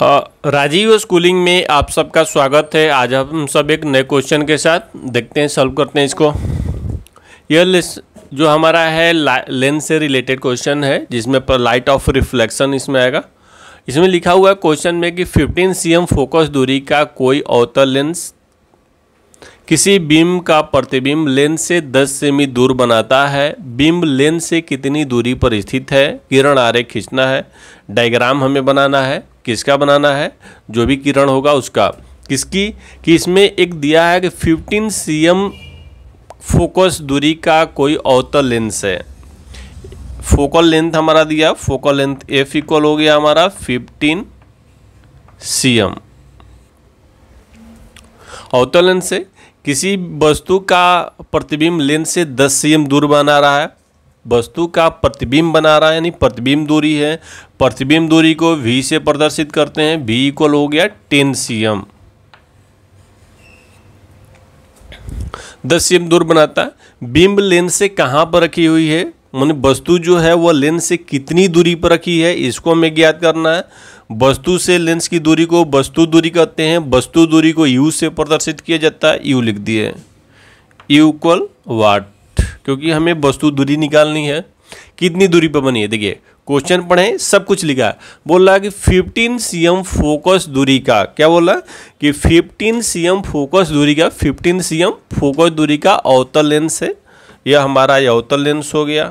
हाँ, राजीव स्कूलिंग में आप सबका स्वागत है आज हम सब एक नए क्वेश्चन के साथ देखते हैं सॉल्व करते हैं इसको यह जो हमारा है लेंस से रिलेटेड क्वेश्चन है जिसमें पर लाइट ऑफ रिफ्लेक्शन इसमें आएगा इसमें लिखा हुआ है क्वेश्चन में कि 15 सीएम फोकस दूरी का कोई अवतल लेंस किसी बीम का प्रतिबिंब लेंस से 10 सेमी दूर बनाता है बिंब लेंस से कितनी दूरी पर स्थित है किरण आरे खींचना है डायग्राम हमें बनाना है किसका बनाना है जो भी किरण होगा उसका किसकी कि इसमें एक दिया है कि फिफ्टीन सी फोकस दूरी का कोई अवतल लेंस है फोकल लेंथ हमारा दिया फोकल लेंथ एफ इक्वल हो गया हमारा 15 सीएम अवतल लेंस से किसी वस्तु का प्रतिबिंब लेंस से 10 सीएम दूर बना रहा है वस्तु का प्रतिबिंब बना रहा है यानी प्रतिबिंब दूरी है प्रतिबिंब दूरी को वी से प्रदर्शित करते हैं वी इक्वल हो गया टेन सी एम दस सी दूर बनाता है बिंब लेंस से कहाँ पर रखी हुई है मैंने वस्तु जो है वह लेंस से कितनी दूरी पर रखी है इसको हमें ज्ञात करना है वस्तु से लेंस की दूरी को वस्तु दूरी कहते हैं वस्तु दूरी को यू से प्रदर्शित किया जाता है यू लिख दिए यू इक्वल वाट क्योंकि हमें वस्तु दूरी निकालनी है कितनी दूरी पर बनी है देखिए क्वेश्चन पढ़े सब कुछ लिखा है बोल रहा है कि 15 सी फोकस दूरी का क्या बोला कि 15 सी फोकस दूरी का 15 सी फोकस दूरी का अवतल लेंस है यह हमारा यह अवतल लेंस हो गया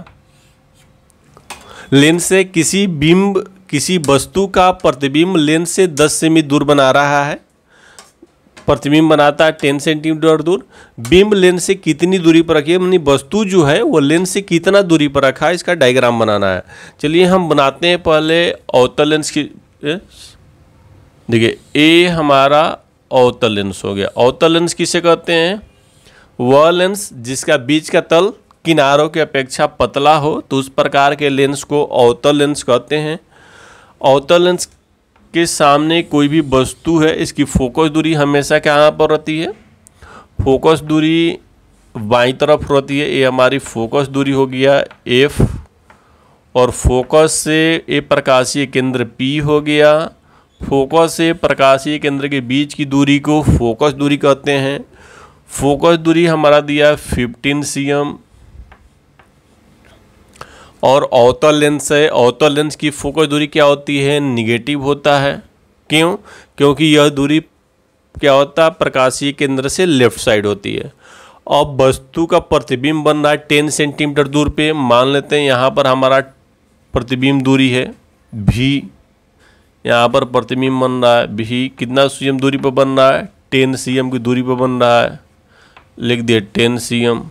लेंस से किसी बिंब किसी वस्तु का प्रतिबिंब लेंस से 10 सेमी दूर बना रहा है प्रतिबिंब बनाता है टेन सेंटीमीटर दूर बिंब लेंस से कितनी दूरी पर रखिए मानी वस्तु जो है वो लेंस से कितना दूरी पर रखा है इसका डायग्राम बनाना है चलिए हम बनाते हैं पहले अवतल लेंस की देखिए ए हमारा अवतल लेंस हो गया अवतल लेंस किसे कहते हैं वह लेंस जिसका बीच का तल किनारों की अपेक्षा पतला हो तो उस प्रकार के लेंस को अवतल लेंस कहते हैं अवतल लेंस के सामने कोई भी वस्तु है इसकी फोकस दूरी हमेशा कहाँ पर रहती है फोकस दूरी बाई तरफ रहती है ये हमारी फोकस दूरी हो गया एफ और फोकस से ए प्रकाशीय केंद्र पी हो गया फोकस से प्रकाशीय केंद्र के बीच की दूरी को फोकस दूरी कहते हैं फोकस दूरी हमारा दिया फिफ्टीन सी एम और अवतल लेंस है अवतल लेंस की फोकस दूरी क्या होती है निगेटिव होता है क्यों क्योंकि यह दूरी क्या होता है प्रकाशीय केंद्र से लेफ्ट साइड होती है अब वस्तु का प्रतिबिंब बन रहा है टेन सेंटीमीटर दूर पे मान लेते हैं यहाँ पर हमारा प्रतिबिंब दूरी है भी यहाँ पर प्रतिबिंब बन रहा है भी कितना सी दूरी पर बन रहा है टेन सी की दूरी पर बन रहा है लिख दिए टेन सी एम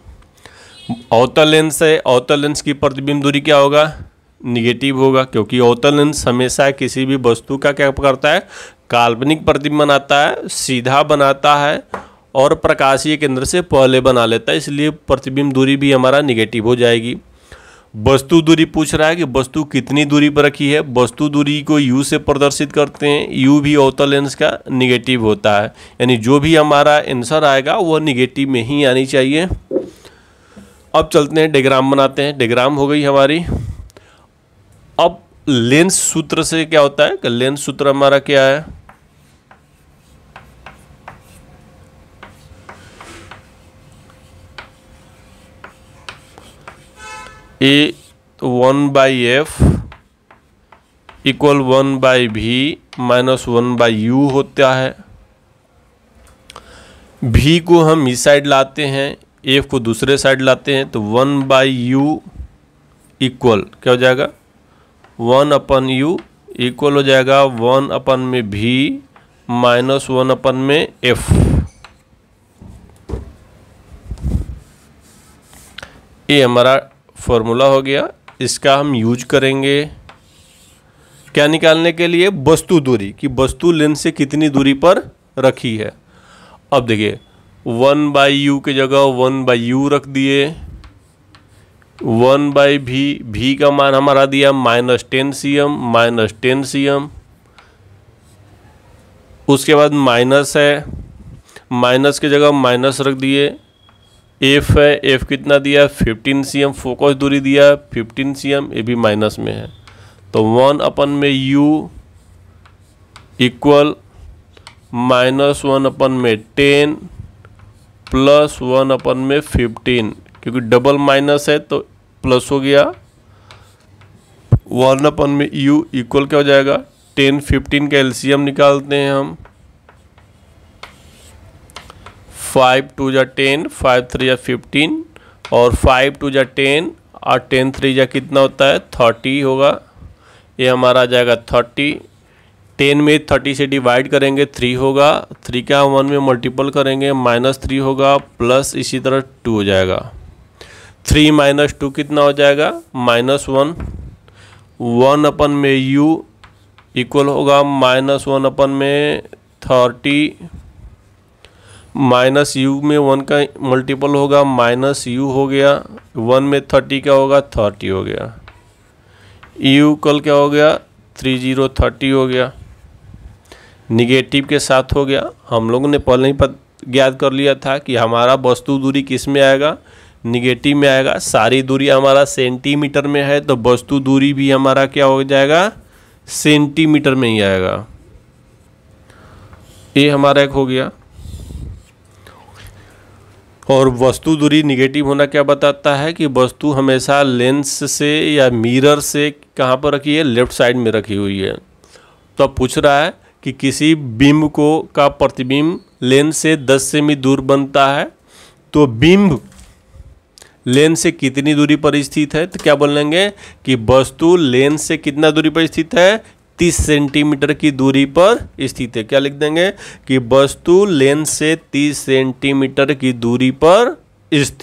औतल लेंस है अवतल लेंस की प्रतिबिंब दूरी क्या होगा निगेटिव होगा क्योंकि अवतल लेंस हमेशा किसी भी वस्तु का क्या करता है काल्पनिक प्रतिबिंब बनाता है सीधा बनाता है और प्रकाशीय केंद्र से पहले बना लेता है इसलिए प्रतिबिंब दूरी भी हमारा निगेटिव हो जाएगी वस्तु दूरी पूछ रहा है कि वस्तु कितनी दूरी पर रखी है वस्तु दूरी को यू से प्रदर्शित करते हैं यू भी औतल लेंस का निगेटिव होता है यानी जो भी हमारा आंसर आएगा वह निगेटिव में ही आनी चाहिए अब चलते हैं डेग्राम बनाते हैं डेग्राम हो गई हमारी अब लेंस सूत्र से क्या होता है कि लेंस सूत्र हमारा क्या है ए one by F equal one by V minus one by U होता है भी को हम इस साइड लाते हैं एफ को दूसरे साइड लाते हैं तो वन बाई यू इक्वल क्या हो जाएगा वन अपन यू इक्वल हो जाएगा वन अपन में भी माइनस वन अपन में एफ ये हमारा फॉर्मूला हो गया इसका हम यूज करेंगे क्या निकालने के लिए वस्तु दूरी कि वस्तु लेंस से कितनी दूरी पर रखी है अब देखिए वन बाई यू की जगह वन बाई यू रख दिए वन बाई भी भी का मान हमारा दिया minus ten C M minus ten C M उसके बाद माइनस है माइनस की जगह माइनस रख दिए एफ़ है एफ़ कितना दिया फिफ्टीन सी एम फोकस दूरी दिया फिफ्टीन सी एम ये भी माइनस में है तो वन अपन में U equal minus one upon में टेन प्लस वन अपन में फिफ्टीन क्योंकि डबल माइनस है तो प्लस हो गया वन अपन में यू इक्वल क्या हो जाएगा टेन फिफ्टीन का एलसीएम निकालते हैं हम फाइव टू या टेन फाइव थ्री या फिफ्टीन और फाइव टू या टेन और टेन थ्री या कितना होता है थर्टी होगा ये हमारा आ जाएगा थर्टी टेन में थर्टी से डिवाइड करेंगे थ्री होगा थ्री का वन में मल्टीपल करेंगे माइनस थ्री होगा प्लस इसी तरह टू हो जाएगा थ्री माइनस टू कितना हो जाएगा माइनस वन वन अपन में यू इक्वल होगा माइनस वन अपन में थर्टी माइनस यू में वन का मल्टीपल होगा माइनस यू हो गया वन में थर्टी का होगा थर्टी हो गया यू कल क्या हो गया थ्री जीरो थर्टी हो गया निगेटिव के साथ हो गया हम लोगों ने पहले ही ज्ञात कर लिया था कि हमारा वस्तु दूरी किस में आएगा निगेटिव में आएगा सारी दूरी हमारा सेंटीमीटर में है तो वस्तु दूरी भी हमारा क्या हो जाएगा सेंटीमीटर में ही आएगा ये हमारा एक हो गया और वस्तु दूरी निगेटिव होना क्या बताता है कि वस्तु हमेशा लेंस से या मिरर से कहाँ पर रखी है लेफ्ट साइड में रखी हुई है तो अब पूछ रहा है कि किसी बिंब को का प्रतिबिंब लेंस से 10 सेमी दूर बनता है तो बिंब लेंस से कितनी दूरी पर स्थित है तो क्या बोलेंगे कि वस्तु लेंस से कितना दूरी पर स्थित है 30 सेंटीमीटर की दूरी पर स्थित है क्या लिख देंगे कि वस्तु लेंस से 30 सेंटीमीटर की दूरी पर स्थित